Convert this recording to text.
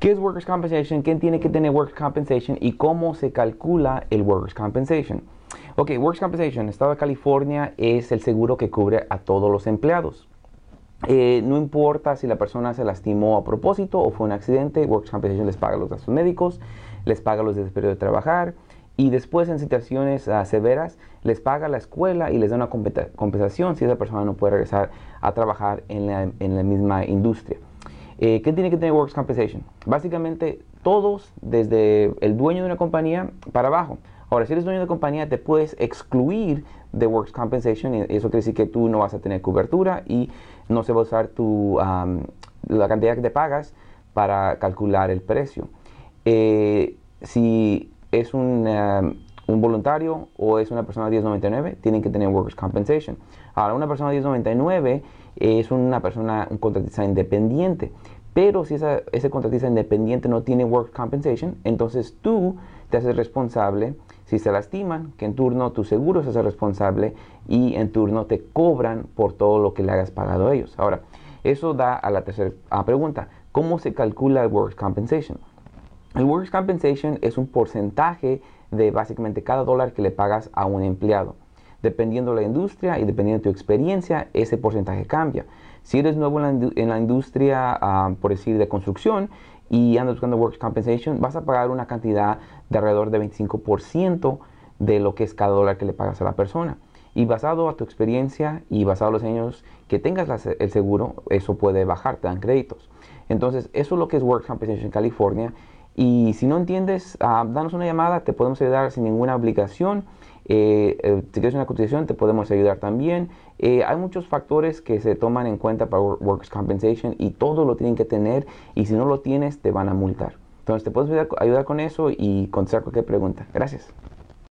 ¿Qué es Workers' Compensation? ¿Quién tiene que tener Workers' Compensation? ¿Y cómo se calcula el Workers' Compensation? Ok, Workers' Compensation, Estado de California, es el seguro que cubre a todos los empleados. Eh, no importa si la persona se lastimó a propósito o fue un accidente, Workers' Compensation les paga los gastos médicos, les paga los despidos de trabajar y después en situaciones ah, severas les paga la escuela y les da una compensación si esa persona no puede regresar a trabajar en la, en la misma industria. Eh, ¿Qué tiene que tener Works Compensation? Básicamente todos, desde el dueño de una compañía para abajo. Ahora, si eres dueño de compañía, te puedes excluir de Works Compensation. Y eso quiere decir que tú no vas a tener cobertura y no se va a usar tu, la cantidad que te pagas para calcular el precio. Eh, si es un, voluntario o es una persona 1099, tienen que tener Works Compensation. Ahora, una persona 1099 es una persona, un contratista independiente. Pero si esa, ese contratista independiente no tiene work compensation, entonces tú te haces responsable si se lastiman, que en turno tu seguro se hace responsable y en turno te cobran por todo lo que le hayas pagado a ellos. Ahora, eso da a la tercera pregunta, ¿cómo se calcula el work compensation? El work compensation es un porcentaje de básicamente cada dólar que le pagas a un empleado. Dependiendo de la industria y dependiendo de tu experiencia, ese porcentaje cambia. Si eres nuevo en la, industria, ah, por decir, de construcción y andas buscando Work Compensation, vas a pagar una cantidad de alrededor de 25% de lo que es cada dólar que le pagas a la persona. Y basado a tu experiencia y basado a los años que tengas el seguro, eso puede bajar, te dan créditos. Entonces, eso es lo que es Work Compensation en California. Y si no entiendes, ah, danos una llamada, te podemos ayudar sin ninguna obligación. Eh, eh, si quieres una cotización te podemos ayudar también. Eh, hay muchos factores que se toman en cuenta para Workers Compensation y todo lo tienen que tener y si no lo tienes te van a multar. Entonces te puedes ayudar con eso y contestar cualquier pregunta. Gracias.